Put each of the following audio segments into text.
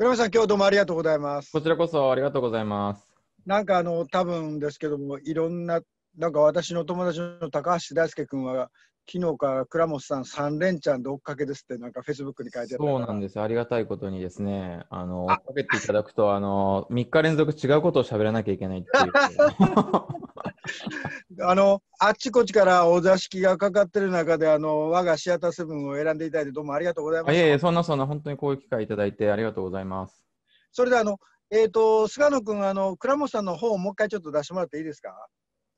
倉橋さん、今日どうもありがとうございます。こちらこそありがとうございます。なんかあの多分ですけども、いろんななんか私の友達の高橋大輔君は昨日から倉本さん三連チャンで追っかけですってなんかフェイスブックに書いてあったそうなんですありがたいことにですねあの追っかけていただくとあの3日連続違うことを喋らなきゃいけないっていう あのあっちこっちからお座敷がかかってる中であの我がシアターセブンを選んでいただいてどうもありがとうございましたいえいえそんなそんな本当にこういう機会いただいてありがとうございますそれであのえっ、ー、と菅野君あの倉本さんの本をもう一回ちょっと出してもらっていいですか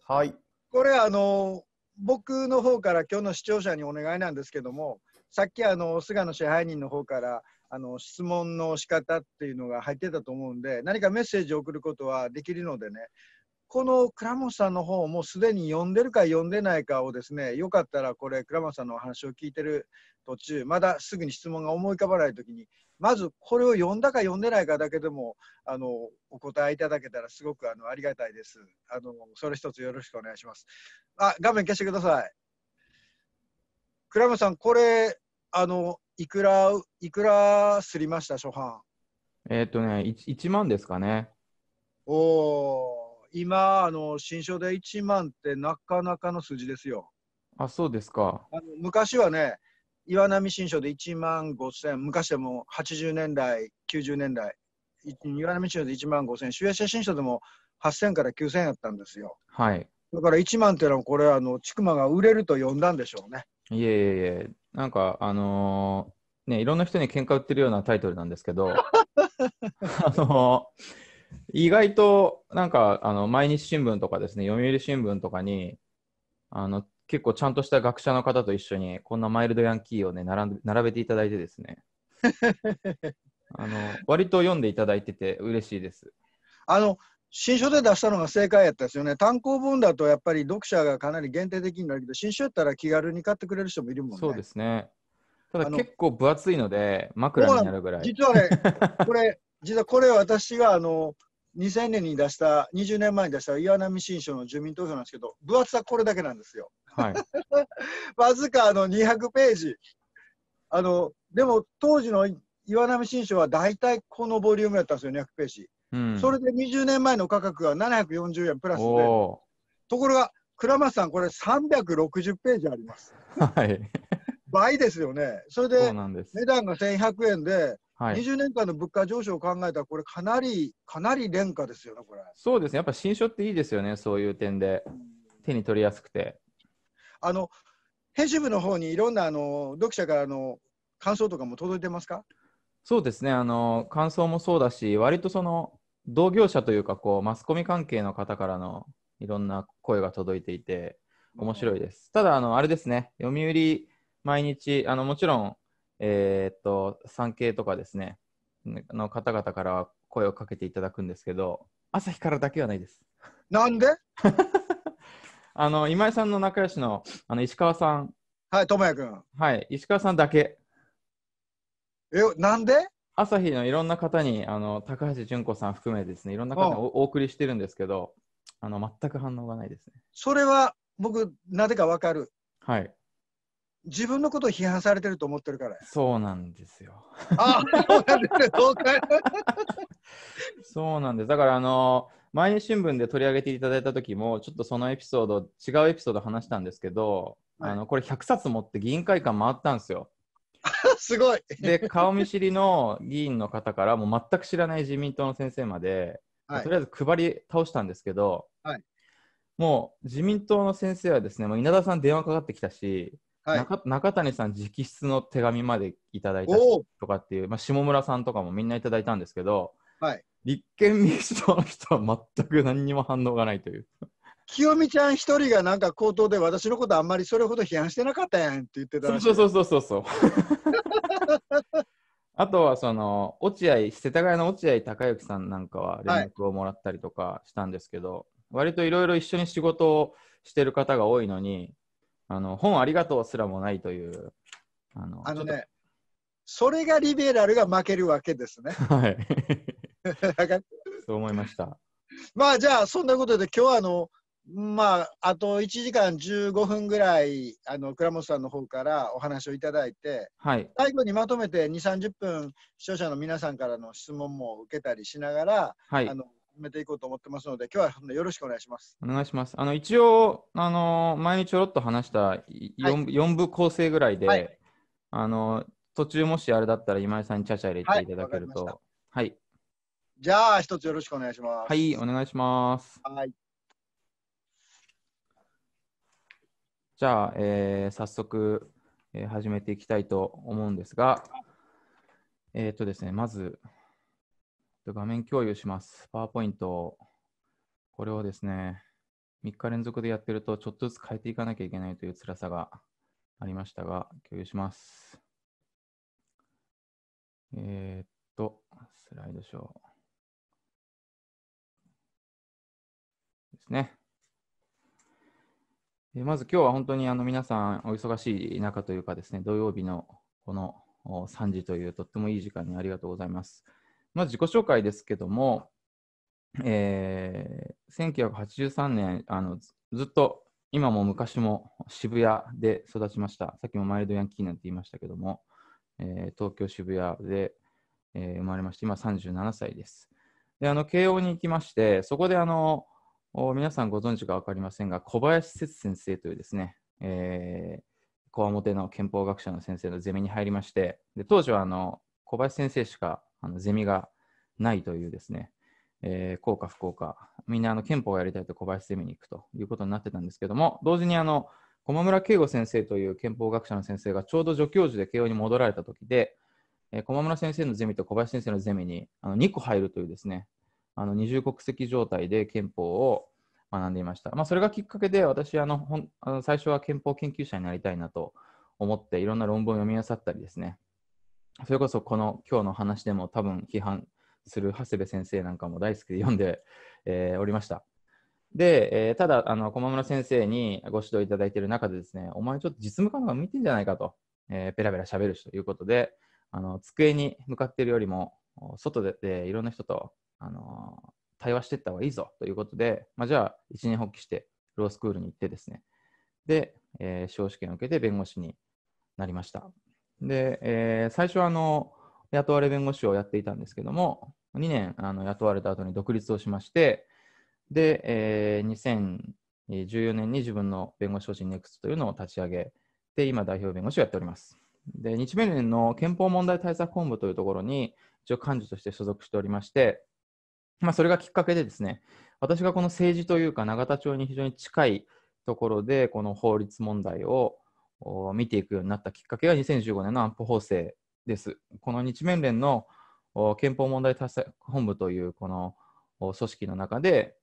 はいこれあの僕の方から今日の視聴者にお願いなんですけどもさっきあの菅野支配人の方からあの質問の仕方っていうのが入ってたと思うんで何かメッセージを送ることはできるのでねこの倉本さんの本もうすでに読んでるか読んでないかをですね、よかったらこれ、倉本さんのお話を聞いてる途中、まだすぐに質問が思い浮かばない時に、まずこれを読んだか読んでないかだけでも、あのお答えいただけたらすごくあのありがたいです。あのそれ一つよろしくお願いします。あ、画面消してください。倉本さん、これ、あの、いくら、いくらすりました、初版。えー、っとね1、1万ですかね。おお今、あの新書で1万ってなかなかの数字ですよ。あ、そうですか。あの昔はね、岩波新書で1万5000、昔でも80年代、90年代、岩波新書で1万5000、主演者新書でも8000から9000やったんですよ。はい。だから1万っていうのは、これ、あの、ちくまが売れると呼んだんでしょうね。いえいえいえ、なんか、あのー、ね、いろんな人に喧嘩売ってるようなタイトルなんですけど、あのー意外となんかあの毎日新聞とかですね読売新聞とかにあの結構ちゃんとした学者の方と一緒にこんなマイルドヤンキーをね並並べていただいてですね あの割と読んでいただいてて嬉しいです。あの新書で出したのが正解やったですよね。単行本だとやっぱり読者がかなり限定的になるけど、新書やったら気軽に買ってくれる人もいるもんね。そうですね。ただ結構分厚いので、枕になるぐらい。実はね、これ、実はこれ私があの2000年に出した、20年前に出した岩波新書の住民投票なんですけど、分厚さこれだけなんですよ。はい、わずかあの200ページ。あのでも当時の岩波新書は大体このボリュームやったんですよ、200ページ。うん、それで20年前の価格が740円プラスで、ところが、倉松さん、これ360ページあります。はい、倍ですよね。それで値段が1100円で、20年間の物価上昇を考えたら、これ、かなり、かなり廉価ですよね、これ。そうですね、やっぱ新書っていいですよね、そういう点で、手に取りやすくて。あの編集部の方にいろんなあの読者からの感想とかも届いてますかそうですねあの、感想もそうだし、割とその同業者というかこう、マスコミ関係の方からのいろんな声が届いていて、面白いです。ただあの、あれですね、読売毎日、あのもちろんえー、っと、産経とかですね、の方々から声をかけていただくんですけど、朝日からだけはないです。なんで あの今井さんの仲良しのあの石川さん。はい、智也君。はい、石川さんだけ。え、なんで朝日のいろんな方にあの高橋純子さん含めですねいろんな方にお送りしてるんですけどあの全く反応がないですねそれは僕なぜかわかるはい自分のことを批判されてると思ってるからそうなんですよ。あんそう そうなんです。だから、あの、毎日新聞で取り上げていただいた時も、ちょっとそのエピソード、違うエピソード話したんですけど、はい、あのこれ100冊持って議員会館回ったんですよ。すごいで、顔見知りの議員の方から、もう全く知らない自民党の先生まで、はい、とりあえず配り倒したんですけど、はい、もう自民党の先生はですね、もう稲田さん電話かかってきたし、はい、中中谷さん直筆の手紙までいただいたとかっていう、まあ、下村さんとかもみんないただいたんですけど、はい、立憲民主党の人は全く何にも反応がないという。清美ちゃん一人がなんか口頭で私のことあんまりそれほど批判してなかったやんって言ってたそうそうそうそうそう あとはその落合世田谷の落合隆之さんなんかは連絡をもらったりとかしたんですけど、はい、割といろいろ一緒に仕事をしてる方が多いのにあの本ありがとうすらもないという。あのあのね、それがリベラルが負けるわけですね。はい。そう思いました。まあじゃあ、そんなことで今日はあの、まあ、あと1時間15分ぐらい、あの倉本さんの方からお話をいただいて、はい、最後にまとめて2、30分、視聴者の皆さんからの質問も受けたりしながら、はい、あのめていこうと思ってますので、今日はよろしくお願いします。お願いします。あの一応、あの前にちょろっと話した四、はい、部構成ぐらいで、はい、あの途中もしあれだったら今井さんにちゃちゃ入れていただけると。はい。はい、じゃあ、一つよろしくお願いします。はい、お願いします。はい。じゃあ、えー、早速、えー、始めていきたいと思うんですが、えっ、ー、とですね、まず、画面共有します。パワーポイント。を。これをですね、3日連続でやってると、ちょっとずつ変えていかなきゃいけないという辛さがありましたが、共有します。えー、っと、スライドショー。ですね。えまず今日は本当にあの皆さんお忙しい中というかですね、土曜日のこの3時というとってもいい時間にありがとうございます。まず自己紹介ですけども、えー、1983年あのずっと今も昔も渋谷で育ちました。さっきもマイルドヤンキーなんて言いましたけども、えー、東京渋谷で、えー、生まれまして、今37歳です。で、あの、慶応に行きまして、そこであの、皆さんご存知か分かりませんが、小林節先生というですね、こわもての憲法学者の先生のゼミに入りまして、で当時はあの小林先生しかあのゼミがないというですね、えー、効果不効果、みんなあの憲法をやりたいと小林ゼミに行くということになってたんですけども、同時にあの駒村圭吾先生という憲法学者の先生がちょうど助教授で慶応に戻られた時で、えー、駒村先生のゼミと小林先生のゼミにあの2個入るというですね、あの二重国籍状態で憲法を学んでいました。まあ、それがきっかけで私あのほんあの最初は憲法研究者になりたいなと思っていろんな論文を読み漁ったりですね、それこそこの今日の話でも多分批判する長谷部先生なんかも大好きで読んで、えー、おりました。で、えー、ただあの駒村先生にご指導いただいている中でですね、お前ちょっと実務感が向いてんじゃないかと、えー、ペラペラ喋るしということで、あの机に向かっているよりも外ででいろんな人と、あの対話していった方がいいぞということで、まあ、じゃあ一年発起してロースクールに行ってですね、で、えー、司法試験を受けて弁護士になりました。で、えー、最初はあの雇われ弁護士をやっていたんですけども、2年あの雇われた後に独立をしまして、で、えー、2014年に自分の弁護士法人 NEXT というのを立ち上げて、今、代表弁護士をやっております。で、日米連の憲法問題対策本部というところに、一応幹事として所属しておりまして、まあ、それがきっかけでですね、私がこの政治というか、永田町に非常に近いところで、この法律問題をを見ていくようになったきっかけが2015年の安保法制です。この日面連の憲法問題対策本部というこの組織の中で、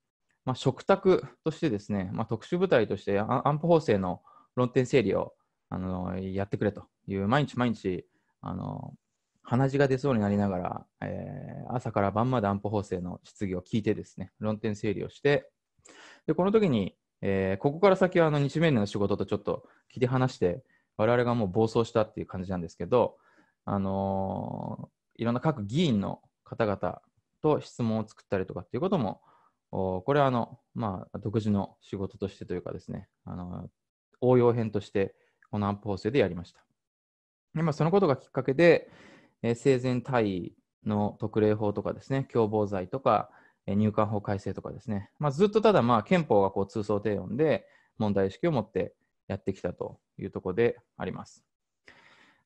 まあ、食卓としてですね、まあ、特殊部隊として安保法制の論点整理をあのやってくれという毎日毎日あの鼻血が出そうになりながら、えー、朝から晩まで安保法制の質疑を聞いてですね論点整理をしてでこの時にえー、ここから先はあの日米の仕事とちょっと切り離して、我々がもう暴走したっていう感じなんですけど、あのー、いろんな各議員の方々と質問を作ったりとかっていうことも、これはあの、まあ、独自の仕事としてというかですね、あの応用編として、この安保法制でやりました。でまあ、そのことがきっかけで、えー、生前退位の特例法とかですね、共謀罪とか、入管法改正とかですね、まあ、ずっとただまあ憲法がこう通奏低音で問題意識を持ってやってきたというところであります。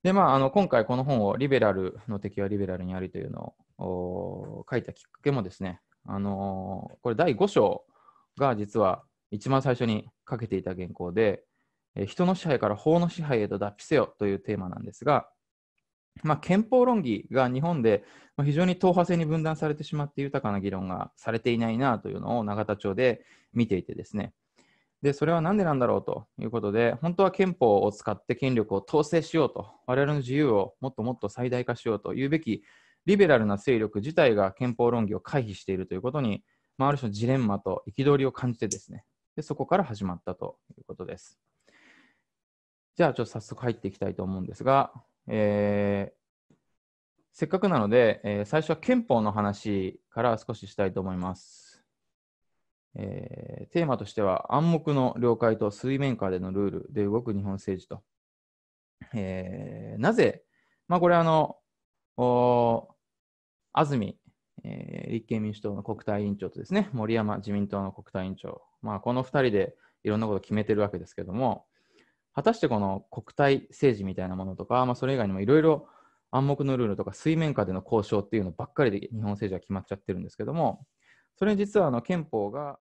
で、まあ、あの今回この本を「リベラルの敵はリベラルにあり」というのを書いたきっかけもですね、あのー、これ第5章が実は一番最初にかけていた原稿で、人の支配から法の支配へと脱皮せよというテーマなんですが、まあ、憲法論議が日本で非常に党派性に分断されてしまって豊かな議論がされていないなというのを永田町で見ていてですねでそれは何でなんだろうということで本当は憲法を使って権力を統制しようと我々の自由をもっともっと最大化しようというべきリベラルな勢力自体が憲法論議を回避しているということに、まあ、ある種のジレンマと憤りを感じてですねでそこから始まったということです。じゃあ、ちょっと早速入っていきたいと思うんですが、えー、せっかくなので、えー、最初は憲法の話から少ししたいと思います。えー、テーマとしては暗黙の了解と水面下でのルールで動く日本政治と。えー、なぜ、まあ、これあの、安住、えー、立憲民主党の国対委員長とですね、森山自民党の国対委員長、まあ、この2人でいろんなことを決めてるわけですけども、果たしてこの国体政治みたいなものとか、まあ、それ以外にもいろいろ暗黙のルールとか水面下での交渉っていうのばっかりで日本政治は決まっちゃってるんですけども、それ実はあの憲法が